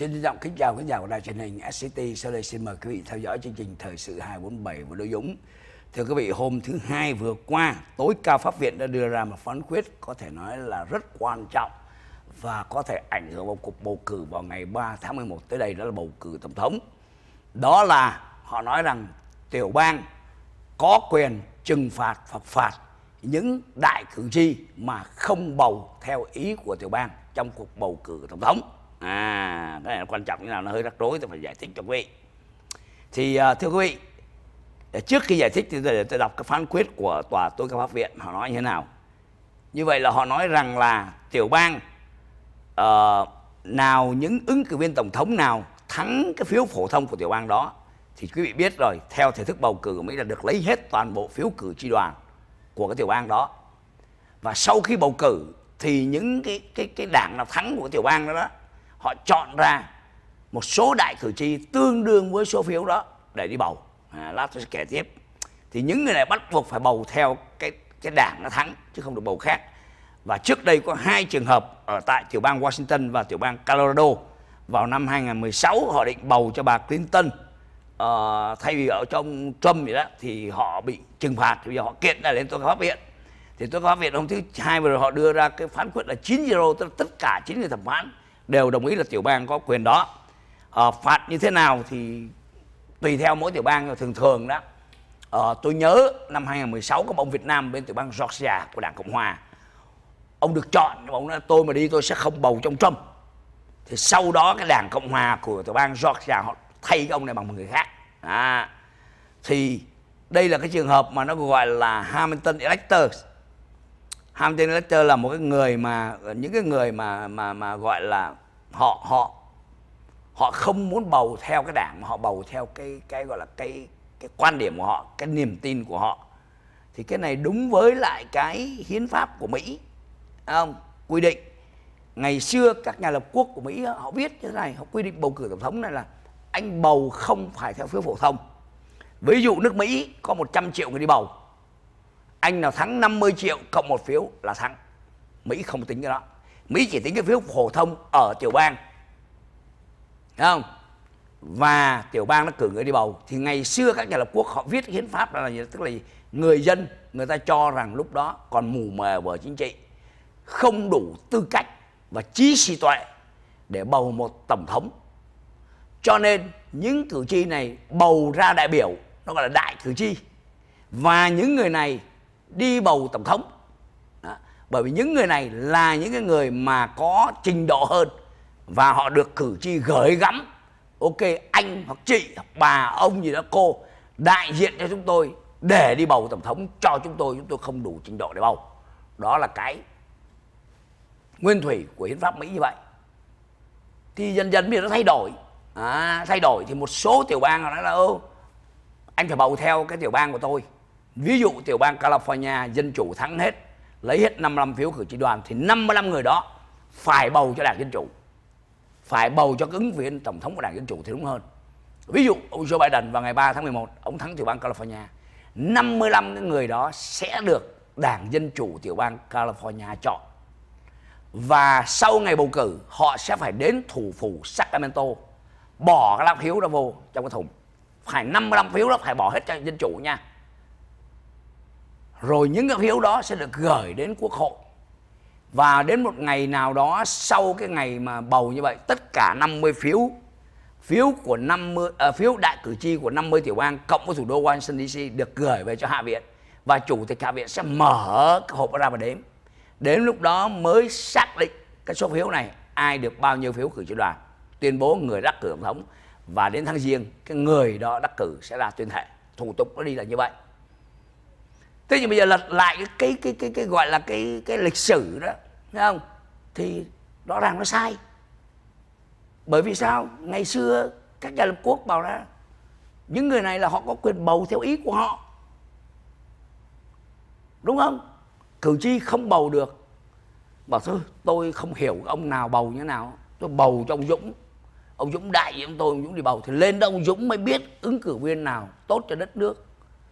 Xin trọng kính chào quý nhà của đài truyền hình SCT. Sau đây xin mời quý vị theo dõi chương trình Thời sự 247 của Đỗ Dũng. Thưa quý vị, hôm thứ Hai vừa qua, tối cao pháp viện đã đưa ra một phán quyết có thể nói là rất quan trọng và có thể ảnh hưởng vào cuộc bầu cử vào ngày 3 tháng 11 tới đây đó là bầu cử tổng thống. Đó là họ nói rằng tiểu bang có quyền trừng phạt hoặc phạt những đại cử tri mà không bầu theo ý của tiểu bang trong cuộc bầu cử tổng thống à cái này quan trọng như nào nó hơi rắc rối tôi phải giải thích cho quý vị thì à, thưa quý vị trước khi giải thích thì tôi, đọc cái phán quyết của tòa tối cao pháp viện họ nói như thế nào như vậy là họ nói rằng là tiểu bang uh, nào những ứng cử viên tổng thống nào thắng cái phiếu phổ thông của tiểu bang đó thì quý vị biết rồi theo thể thức bầu cử mới là được lấy hết toàn bộ phiếu cử tri đoàn của cái tiểu bang đó và sau khi bầu cử thì những cái cái cái đảng nào thắng của tiểu bang đó đó họ chọn ra một số đại cử tri tương đương với số phiếu đó để đi bầu à, lát tôi sẽ kể tiếp thì những người này bắt buộc phải bầu theo cái cái đảng nó thắng chứ không được bầu khác và trước đây có hai trường hợp ở tại tiểu bang Washington và tiểu bang Colorado vào năm 2016 họ định bầu cho bà Clinton uh, thay vì ở trong Trump gì đó thì họ bị trừng phạt thì bây giờ họ kiện lại lên tôi pháp viện thì tôi pháp viện hôm thứ hai vừa rồi họ đưa ra cái phán quyết là 9 0 tức là tất cả chín người thẩm phán đều đồng ý là tiểu bang có quyền đó à, phạt như thế nào thì tùy theo mỗi tiểu bang thường thường đó à, tôi nhớ năm 2016 có một ông Việt Nam bên tiểu bang Georgia của đảng Cộng hòa ông được chọn nhưng mà ông nói tôi mà đi tôi sẽ không bầu trong Trump thì sau đó cái đảng Cộng hòa của tiểu bang Georgia họ thay cái ông này bằng một người khác à, thì đây là cái trường hợp mà nó gọi là Hamilton electors Hamilton elector là một cái người mà những cái người mà mà mà gọi là họ họ họ không muốn bầu theo cái đảng mà họ bầu theo cái cái gọi là cái cái quan điểm của họ cái niềm tin của họ thì cái này đúng với lại cái hiến pháp của Mỹ không quy định ngày xưa các nhà lập quốc của Mỹ họ viết như thế này họ quy định bầu cử tổng thống này là anh bầu không phải theo phiếu phổ thông ví dụ nước Mỹ có 100 triệu người đi bầu anh nào thắng 50 triệu cộng một phiếu là thắng Mỹ không tính cái đó Mỹ chỉ tính cái phiếu phổ thông ở tiểu bang Thấy không và tiểu bang nó cử người đi bầu thì ngày xưa các nhà lập quốc họ viết hiến pháp là gì tức là người dân người ta cho rằng lúc đó còn mù mờ bởi chính trị không đủ tư cách và trí sĩ tuệ để bầu một tổng thống cho nên những cử tri này bầu ra đại biểu nó gọi là đại cử tri và những người này đi bầu tổng thống bởi vì những người này là những cái người mà có trình độ hơn và họ được cử tri gửi gắm ok anh hoặc chị hoặc bà ông gì đó cô đại diện cho chúng tôi để đi bầu tổng thống cho chúng tôi chúng tôi không đủ trình độ để bầu đó là cái nguyên thủy của hiến pháp mỹ như vậy thì dần dần bây giờ nó thay đổi à, thay đổi thì một số tiểu bang nói là ô anh phải bầu theo cái tiểu bang của tôi ví dụ tiểu bang california dân chủ thắng hết lấy hết 55 phiếu cử tri đoàn thì 55 người đó phải bầu cho Đảng Dân Chủ phải bầu cho ứng viên tổng thống của Đảng Dân Chủ thì đúng hơn ví dụ ông Joe Biden vào ngày 3 tháng 11 ông thắng tiểu bang California 55 người đó sẽ được Đảng Dân Chủ tiểu bang California chọn và sau ngày bầu cử họ sẽ phải đến thủ phủ Sacramento bỏ cái lá phiếu đó vô trong cái thùng phải 55 phiếu đó phải bỏ hết cho dân chủ nha rồi những cái phiếu đó sẽ được gửi đến quốc hội và đến một ngày nào đó sau cái ngày mà bầu như vậy tất cả 50 phiếu phiếu của 50 à, phiếu đại cử tri của 50 tiểu bang cộng với thủ đô Washington DC được gửi về cho hạ viện và chủ tịch hạ viện sẽ mở cái hộp ra và đếm. Đến lúc đó mới xác định cái số phiếu này ai được bao nhiêu phiếu cử tri đoàn, tuyên bố người đắc cử tổng thống và đến tháng giêng cái người đó đắc cử sẽ là tuyên thệ. Thủ tục nó đi là như vậy thế nhưng bây giờ lật lại cái cái cái cái, cái gọi là cái cái lịch sử đó thấy không thì rõ ràng nó sai bởi vì sao ngày xưa các nhà lập quốc bảo ra những người này là họ có quyền bầu theo ý của họ đúng không cử tri không bầu được bảo thôi tôi không hiểu ông nào bầu như nào tôi bầu cho ông dũng ông dũng đại với tôi ông dũng đi bầu thì lên đó ông dũng mới biết ứng cử viên nào tốt cho đất nước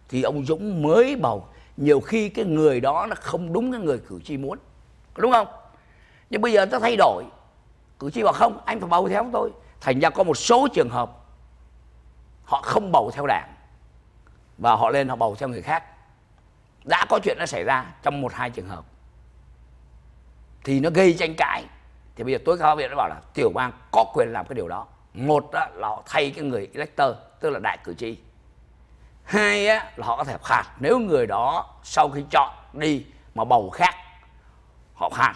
thì ông dũng mới bầu nhiều khi cái người đó là không đúng cái người cử tri muốn đúng không nhưng bây giờ ta thay đổi cử tri bảo không anh phải bầu theo tôi thành ra có một số trường hợp họ không bầu theo đảng và họ lên họ bầu theo người khác đã có chuyện nó xảy ra trong một hai trường hợp thì nó gây tranh cãi thì bây giờ tối cao viện nó bảo là tiểu bang có quyền làm cái điều đó một đó là họ thay cái người elector tức là đại cử tri hai á, là họ có thể phạt nếu người đó sau khi chọn đi mà bầu khác họ phạt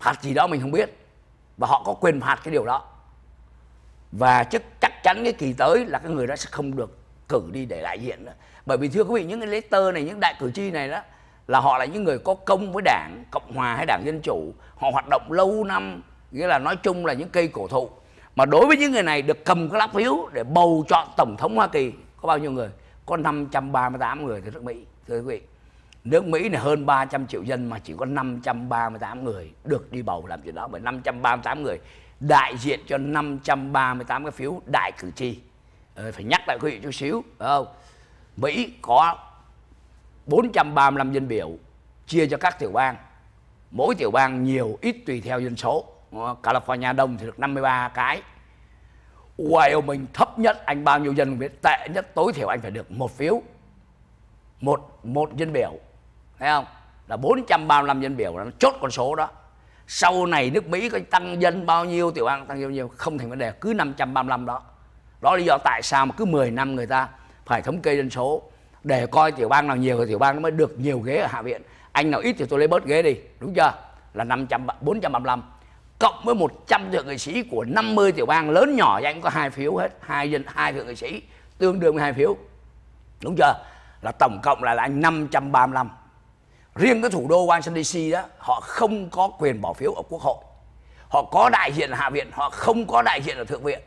phạt gì đó mình không biết và họ có quyền phạt cái điều đó và chắc chắc chắn cái kỳ tới là cái người đó sẽ không được cử đi để đại diện nữa bởi vì thưa quý vị những cái tơ này những đại cử tri này đó là họ là những người có công với đảng cộng hòa hay đảng dân chủ họ hoạt động lâu năm nghĩa là nói chung là những cây cổ thụ mà đối với những người này được cầm cái lá phiếu để bầu chọn tổng thống hoa kỳ có bao nhiêu người có 538 người từ nước Mỹ thưa quý vị nước Mỹ là hơn 300 triệu dân mà chỉ có 538 người được đi bầu làm chuyện đó bởi 538 người đại diện cho 538 cái phiếu đại cử tri ờ, phải nhắc lại quý vị chút xíu phải không Mỹ có 435 dân biểu chia cho các tiểu bang mỗi tiểu bang nhiều ít tùy theo dân số ờ, California đông thì được 53 cái Wyoming thấp nhất anh bao nhiêu dân biết tệ nhất tối thiểu anh phải được một phiếu một một dân biểu thấy không là 435 dân biểu là nó chốt con số đó sau này nước Mỹ có tăng dân bao nhiêu tiểu bang tăng bao nhiêu không thành vấn đề cứ 535 đó đó là lý do tại sao mà cứ 10 năm người ta phải thống kê dân số để coi tiểu bang nào nhiều thì tiểu bang mới được nhiều ghế ở hạ viện anh nào ít thì tôi lấy bớt ghế đi đúng chưa là 500 435 cộng với 100 thượng nghị sĩ của 50 tiểu bang lớn nhỏ thì anh có hai phiếu hết hai dân hai thượng nghị sĩ tương đương với hai phiếu đúng chưa là tổng cộng là, là anh 535 riêng cái thủ đô Washington DC đó họ không có quyền bỏ phiếu ở quốc hội họ có đại diện ở hạ viện họ không có đại diện ở thượng viện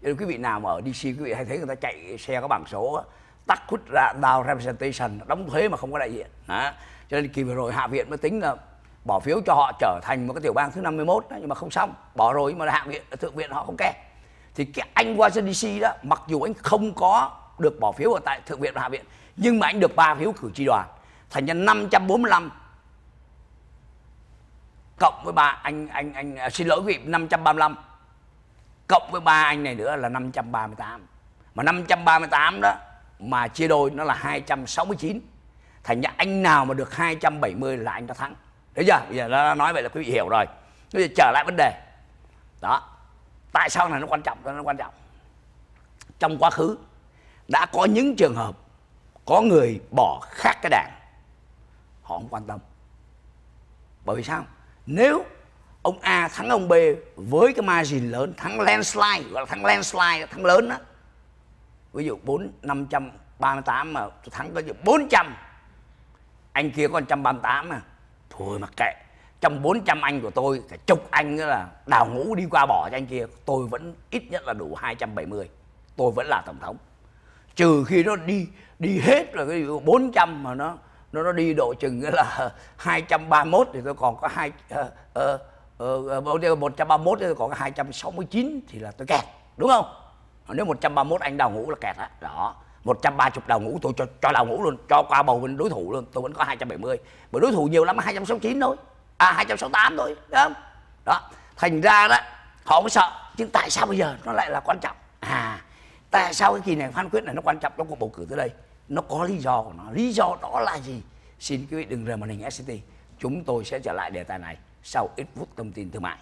nên quý vị nào mà ở DC quý vị hay thấy người ta chạy xe có bảng số tắt hút ra down representation đóng thuế mà không có đại diện đó. cho nên kỳ vừa rồi hạ viện mới tính là bỏ phiếu cho họ trở thành một cái tiểu bang thứ 51 đó, nhưng mà không xong bỏ rồi nhưng mà hạ viện thượng viện họ không kê thì cái anh Washington DC đó mặc dù anh không có được bỏ phiếu ở tại thượng viện và hạ viện nhưng mà anh được ba phiếu cử tri đoàn thành ra 545 cộng với ba anh anh anh à, xin lỗi quý vị 535 cộng với ba anh này nữa là 538 mà 538 đó mà chia đôi nó là 269 thành ra anh nào mà được 270 là anh đã thắng Thấy chưa? Bây giờ nó nói vậy là quý vị hiểu rồi. Bây giờ trở lại vấn đề. Đó. Tại sao này nó quan trọng? Nó quan trọng. Trong quá khứ đã có những trường hợp có người bỏ khác cái đảng. Họ không quan tâm. Bởi vì sao? Nếu ông A thắng ông B với cái margin lớn, thắng landslide, gọi là thắng landslide, thắng lớn đó. Ví dụ 4, 538 mà thắng có 400, anh kia có 138 mà thôi mặc kệ trong 400 anh của tôi cả chục anh là đào ngũ đi qua bỏ cho anh kia tôi vẫn ít nhất là đủ 270 tôi vẫn là tổng thống trừ khi nó đi đi hết rồi cái 400 mà nó nó nó đi độ chừng là 231 thì tôi còn có hai ờ, ờ, ờ, một trăm ba mốt thì tôi còn có 269 thì là tôi kẹt đúng không nếu 131 anh đào ngũ là kẹt đó, đó 130 đầu ngủ tôi cho, cho đầu ngủ luôn cho qua bầu bên đối thủ luôn tôi vẫn có 270 mà đối thủ nhiều lắm 269 thôi à 268 thôi đúng không đó thành ra đó họ mới sợ nhưng tại sao bây giờ nó lại là quan trọng à tại sao cái kỳ này phán quyết này nó quan trọng trong cuộc bầu cử tới đây nó có lý do của nó lý do đó là gì xin quý vị đừng rời màn hình SCT chúng tôi sẽ trở lại đề tài này sau ít phút thông tin thương mại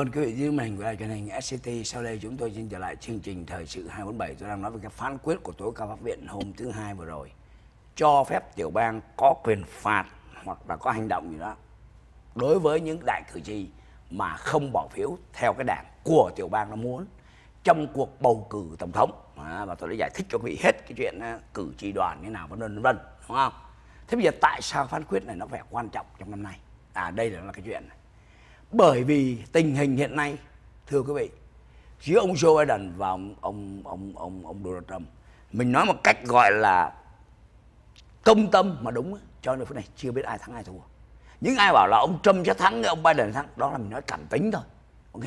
ơn vâng, quý vị dưới màn hình của đài truyền hình SCT. Sau đây chúng tôi xin trở lại chương trình Thời sự 247. Tôi đang nói về cái phán quyết của tối cao pháp viện hôm thứ hai vừa rồi. Cho phép tiểu bang có quyền phạt hoặc là có hành động gì đó đối với những đại cử tri mà không bỏ phiếu theo cái đảng của tiểu bang nó muốn trong cuộc bầu cử tổng thống à, và tôi đã giải thích cho quý vị hết cái chuyện à, cử tri đoàn như nào vân vân vân đúng không thế bây giờ tại sao phán quyết này nó vẻ quan trọng trong năm nay à đây là, là cái chuyện này bởi vì tình hình hiện nay thưa quý vị giữa ông Joe Biden và ông ông ông ông, ông Donald Trump mình nói một cách gọi là công tâm mà đúng cho nên phút này chưa biết ai thắng ai thua những ai bảo là ông Trump sẽ thắng ông Biden thắng đó là mình nói cảm tính thôi ok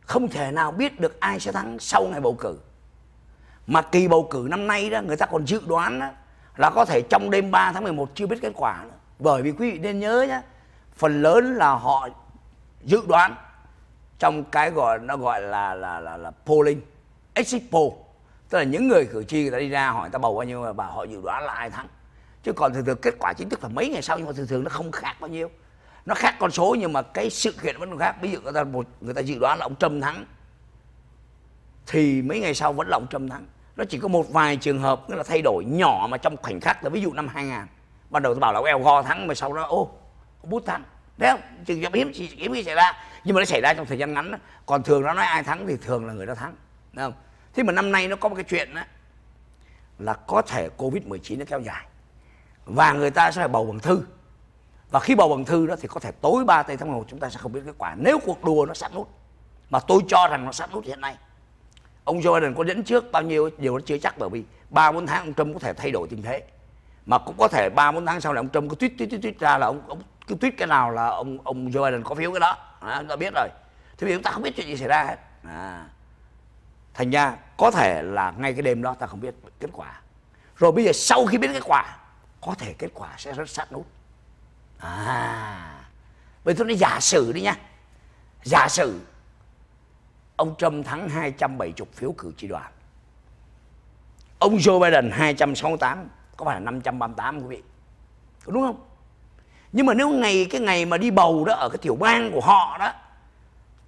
không thể nào biết được ai sẽ thắng sau ngày bầu cử mà kỳ bầu cử năm nay đó người ta còn dự đoán đó, là có thể trong đêm 3 tháng 11 chưa biết kết quả nữa bởi vì quý vị nên nhớ nhé phần lớn là họ dự đoán trong cái gọi nó gọi là là là, là polling exit poll tức là những người cử tri người ta đi ra hỏi ta bầu bao nhiêu và họ dự đoán là ai thắng chứ còn thường thường kết quả chính thức là mấy ngày sau nhưng mà thường thường nó không khác bao nhiêu nó khác con số nhưng mà cái sự kiện vẫn khác ví dụ người ta một người ta dự đoán là ông trump thắng thì mấy ngày sau vẫn là ông trump thắng nó chỉ có một vài trường hợp tức là thay đổi nhỏ mà trong khoảnh khắc là ví dụ năm 2000 ban đầu tôi bảo là ông El Gore thắng mà sau đó ô bút thắng đấy không trường hợp hiếm chỉ hiếm khi xảy ra nhưng mà nó xảy ra trong thời gian ngắn đó. còn thường nó nói ai thắng thì thường là người đó thắng đúng không thế mà năm nay nó có một cái chuyện đó là có thể covid 19 nó kéo dài và người ta sẽ phải bầu bằng thư và khi bầu bằng thư đó thì có thể tối ba tây tháng một chúng ta sẽ không biết kết quả nếu cuộc đua nó sát nút mà tôi cho rằng nó sát nút hiện nay ông Joe Biden có dẫn trước bao nhiêu điều nó chưa chắc bởi vì ba bốn tháng ông Trump có thể thay đổi tình thế mà cũng có thể ba bốn tháng sau là ông Trump có tweet tweet tweet, tweet ra là ông, ông cứ tweet cái nào là ông ông Joe Biden có phiếu cái đó à, chúng ta biết rồi thế vì chúng ta không biết chuyện gì xảy ra hết à. thành ra có thể là ngay cái đêm đó ta không biết kết quả rồi bây giờ sau khi biết kết quả có thể kết quả sẽ rất sát nút à bây giờ tôi nói giả sử đi nha giả sử ông Trump thắng 270 phiếu cử tri đoàn ông Joe Biden 268 có phải là 538 quý vị đúng không nhưng mà nếu ngày cái ngày mà đi bầu đó ở cái tiểu bang của họ đó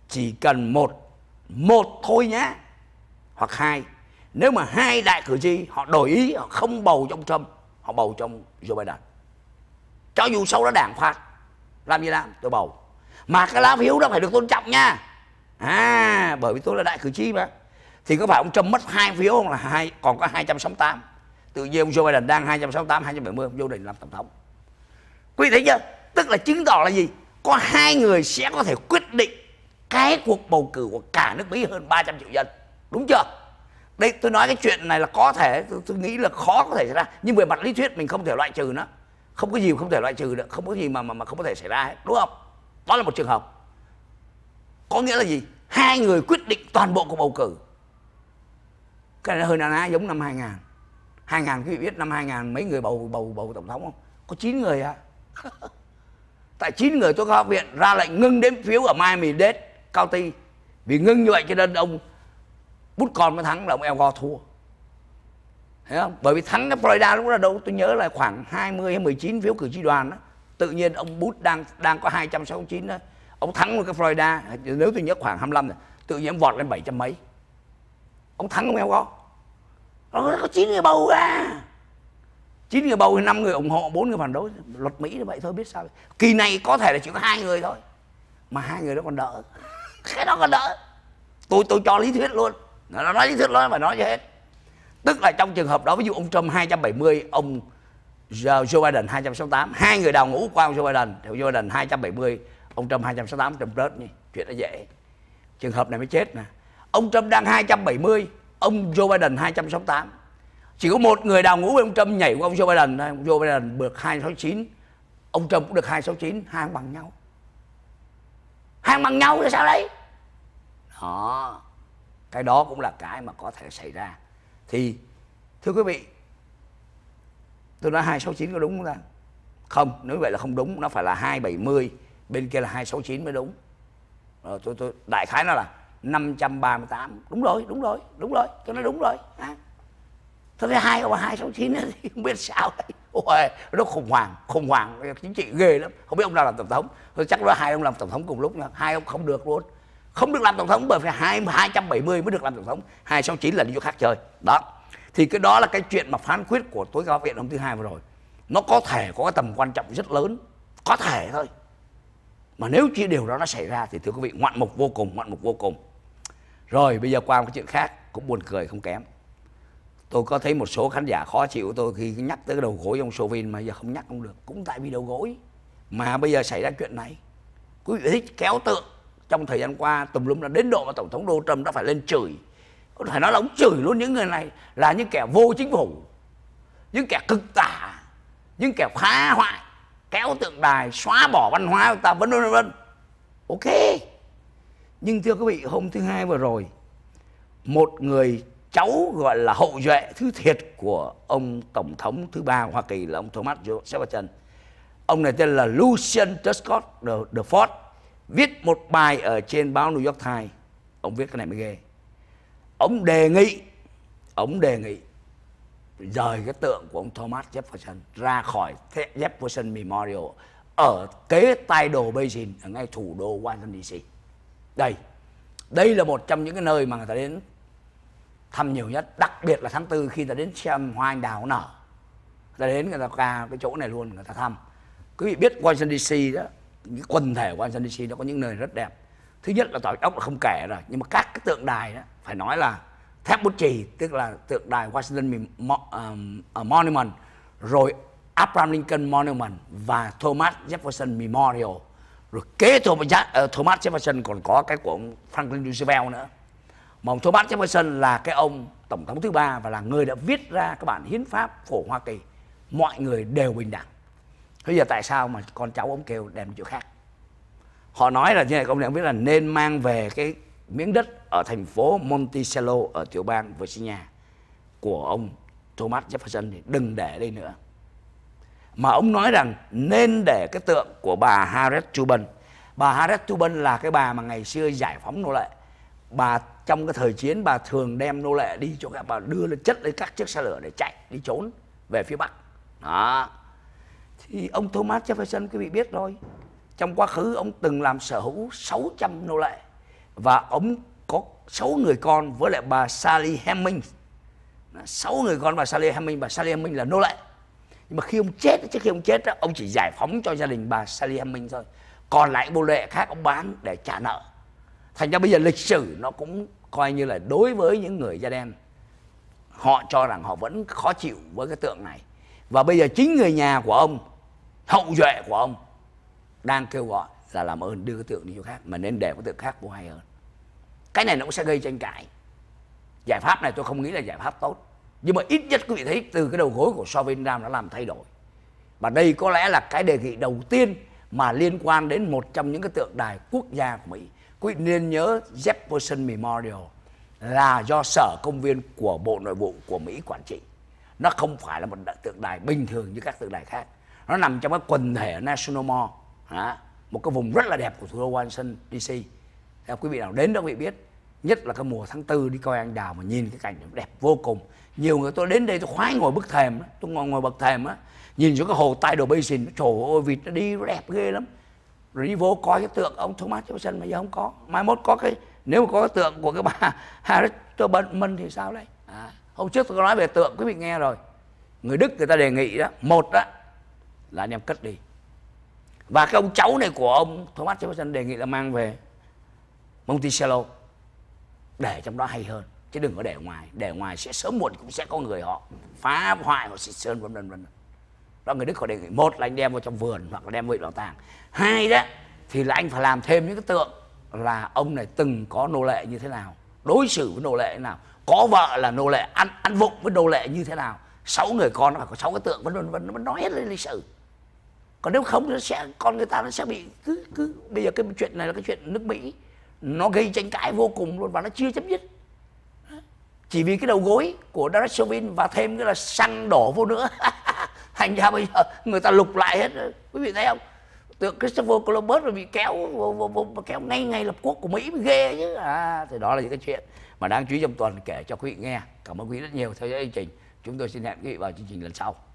chỉ cần một một thôi nhá hoặc hai nếu mà hai đại cử tri họ đổi ý họ không bầu trong Trump họ bầu trong Joe Biden cho dù sau đó đảng phạt làm gì làm tôi bầu mà cái lá phiếu đó phải được tôn trọng nha à bởi vì tôi là đại cử tri mà thì có phải ông Trump mất hai phiếu không là hai còn có 268 tự nhiên ông Joe Biden đang 268 270 ông vô định làm tổng thống quý vị thấy chưa tức là chứng tỏ là gì có hai người sẽ có thể quyết định cái cuộc bầu cử của cả nước mỹ hơn 300 triệu dân đúng chưa đây tôi nói cái chuyện này là có thể tôi, tôi nghĩ là khó có thể xảy ra nhưng về mặt lý thuyết mình không thể loại trừ nó không có gì không thể loại trừ được không có gì mà mà, mà không có thể xảy ra hết đúng không đó là một trường hợp có nghĩa là gì hai người quyết định toàn bộ cuộc bầu cử cái này nó hơi nà giống năm 2000 2000 quý vị biết năm 2000 mấy người bầu bầu bầu tổng thống không có 9 người à tại chín người tôi có học viện ra lệnh ngưng đếm phiếu ở Miami mình đết cao ti vì ngưng như vậy cho nên ông bút con mới thắng là ông Elgo thua Thấy không? Bởi vì thắng cái Florida lúc đó đâu tôi nhớ là khoảng 20 hay 19 phiếu cử tri đoàn đó. Tự nhiên ông Bút đang đang có 269 đó. Ông thắng một cái Florida, nếu tôi nhớ khoảng 25 này, tự nhiên ông vọt lên 700 mấy. Ông thắng ông Elgo. ông có 9 người bầu à chín người bầu thì năm người ủng hộ bốn người phản đối luật mỹ như vậy thôi biết sao kỳ này có thể là chỉ có hai người thôi mà hai người đó còn đỡ cái đó còn đỡ tôi tôi cho lý thuyết luôn nó nói lý thuyết nó mà nói cho hết tức là trong trường hợp đó ví dụ ông Trump 270 ông Joe Biden 268 hai người đào ngũ qua ông Joe Biden thì Joe Biden 270 ông Trump 268 Trump rớt nhỉ chuyện đó dễ trường hợp này mới chết nè ông Trump đang 270 ông Joe Biden 268 chỉ có một người đào ngũ với ông Trump nhảy của ông Joe Biden ông Joe Biden được 269 ông Trump cũng được 269 hai ông bằng nhau hai ông bằng nhau là sao đấy đó cái đó cũng là cái mà có thể xảy ra thì thưa quý vị tôi nói 269 có đúng không ta không nếu vậy là không đúng nó phải là 270 bên kia là 269 mới đúng rồi tôi tôi đại khái nó là 538 đúng rồi đúng rồi đúng rồi tôi nói đúng rồi à thế cái hai hai sáu chín thì không biết sao đấy Ôi, nó khủng hoảng khủng hoảng chính trị ghê lắm không biết ông nào làm tổng thống Rồi chắc là hai ông làm tổng thống cùng lúc là hai ông không được luôn không được làm tổng thống bởi vì hai hai trăm bảy mươi mới được làm tổng thống hai sáu chín là đi chỗ khác chơi đó thì cái đó là cái chuyện mà phán quyết của tối cao viện hôm thứ hai vừa rồi nó có thể có cái tầm quan trọng rất lớn có thể thôi mà nếu chỉ điều đó nó xảy ra thì thưa quý vị ngoạn mục vô cùng ngoạn mục vô cùng rồi bây giờ qua một cái chuyện khác cũng buồn cười không kém tôi có thấy một số khán giả khó chịu tôi khi nhắc tới cái đầu gối ông Sovin mà giờ không nhắc không được cũng tại vì đầu gối mà bây giờ xảy ra chuyện này quý vị thích kéo tượng trong thời gian qua tùm lum là đến độ mà tổng thống Donald Trump đã phải lên chửi có thể nói là ông chửi luôn những người này là những kẻ vô chính phủ những kẻ cực tả những kẻ phá hoại kéo tượng đài xóa bỏ văn hóa của ta vân vân vân ok nhưng thưa quý vị hôm thứ hai vừa rồi một người cháu gọi là hậu duệ thứ thiệt của ông tổng thống thứ ba Hoa Kỳ là ông Thomas Jefferson. Ông này tên là Lucian Prescott DeFord viết một bài ở trên báo New York Times. Ông viết cái này mới ghê. Ông đề nghị ông đề nghị rời cái tượng của ông Thomas Jefferson ra khỏi Jefferson Memorial ở kế tay đồ Beijing ở ngay thủ đô Washington DC. Đây, đây là một trong những cái nơi mà người ta đến thăm nhiều nhất đặc biệt là tháng tư khi ta đến xem hoa anh đào nở ta đến người ta ca cái chỗ này luôn người ta thăm quý vị biết Washington DC đó những quần thể của Washington DC nó có những nơi rất đẹp thứ nhất là tòa bạch ốc là không kể rồi nhưng mà các cái tượng đài đó phải nói là thép bút chì tức là tượng đài Washington ờ, Monument rồi Abraham Lincoln Monument và Thomas Jefferson Memorial rồi kế Thomas ờ, Jefferson còn có cái của Franklin Roosevelt nữa mà ông Thomas Jefferson là cái ông tổng thống thứ ba và là người đã viết ra các bản hiến pháp của Hoa Kỳ mọi người đều bình đẳng bây giờ tại sao mà con cháu ông kêu đem chỗ khác họ nói là như này ông này ông biết là nên mang về cái miếng đất ở thành phố Monticello ở tiểu bang Virginia của ông Thomas Jefferson thì đừng để đây nữa mà ông nói rằng nên để cái tượng của bà Harriet Tubman bà Harriet Tubman là cái bà mà ngày xưa giải phóng nô lệ bà trong cái thời chiến bà thường đem nô lệ đi chỗ các bà đưa lên chất lên các chiếc xe lửa để chạy đi trốn về phía bắc đó thì ông Thomas Jefferson quý vị biết rồi trong quá khứ ông từng làm sở hữu 600 nô lệ và ông có 6 người con với lại bà Sally Hemings 6 người con bà Sally Hemings bà Sally Hemings là nô lệ nhưng mà khi ông chết trước khi ông chết ông chỉ giải phóng cho gia đình bà Sally Hemings thôi còn lại nô lệ khác ông bán để trả nợ thành ra bây giờ lịch sử nó cũng coi như là đối với những người da đen họ cho rằng họ vẫn khó chịu với cái tượng này và bây giờ chính người nhà của ông hậu duệ của ông đang kêu gọi là làm ơn đưa cái tượng đi chỗ khác mà nên để cái tượng khác vô hay hơn cái này nó cũng sẽ gây tranh cãi giải pháp này tôi không nghĩ là giải pháp tốt nhưng mà ít nhất quý vị thấy từ cái đầu gối của Sovin Ram đã làm thay đổi và đây có lẽ là cái đề nghị đầu tiên mà liên quan đến một trong những cái tượng đài quốc gia của Mỹ quý vị nên nhớ Jefferson Memorial là do sở công viên của Bộ Nội vụ của Mỹ quản trị. Nó không phải là một tượng đài bình thường như các tượng đài khác. Nó nằm trong cái quần thể National Mall, đó, một cái vùng rất là đẹp của thủ đô Washington DC. Theo quý vị nào đến đó quý vị biết, nhất là cái mùa tháng tư đi coi anh đào mà nhìn cái cảnh đẹp vô cùng. Nhiều người tôi đến đây tôi khoái ngồi bậc thềm, đó. tôi ngồi ngồi bậc thềm á, nhìn xuống cái hồ Tidal Basin, trời ơi vịt nó đi nó đẹp ghê lắm vô coi cái tượng ông Thomas Jefferson mà giờ không có mai mốt có cái nếu mà có cái tượng của cái bà Harris tôi bận mình thì sao đấy à, hôm trước tôi có nói về tượng quý vị nghe rồi người Đức người ta đề nghị đó một đó là anh em cất đi và cái ông cháu này của ông Thomas Jefferson đề nghị là mang về Monticello để trong đó hay hơn chứ đừng có để ngoài để ngoài sẽ sớm muộn cũng sẽ có người họ phá hoại họ xịt sơn vân vân vân đó người đức họ đề nghị một là anh đem vào trong vườn hoặc là đem về bảo tàng hai đó thì là anh phải làm thêm những cái tượng là ông này từng có nô lệ như thế nào đối xử với nô lệ thế nào có vợ là nô lệ ăn ăn vụng với nô lệ như thế nào sáu người con phải có sáu cái tượng vân vân vân nó nói hết lên lịch sử còn nếu không nó sẽ con người ta nó sẽ bị cứ cứ bây giờ cái chuyện này là cái chuyện nước mỹ nó gây tranh cãi vô cùng luôn và nó chưa chấm dứt chỉ vì cái đầu gối của Derek Chauvin và thêm cái là xăng đổ vô nữa thành ra bây giờ người ta lục lại hết quý vị thấy không tượng Christopher Columbus rồi bị kéo vô, vô, vô, kéo ngay ngay lập quốc của Mỹ ghê chứ à thì đó là những cái chuyện mà đáng chú ý trong tuần kể cho quý vị nghe cảm ơn quý vị rất nhiều theo dõi chương trình chúng tôi xin hẹn quý vị vào chương trình lần sau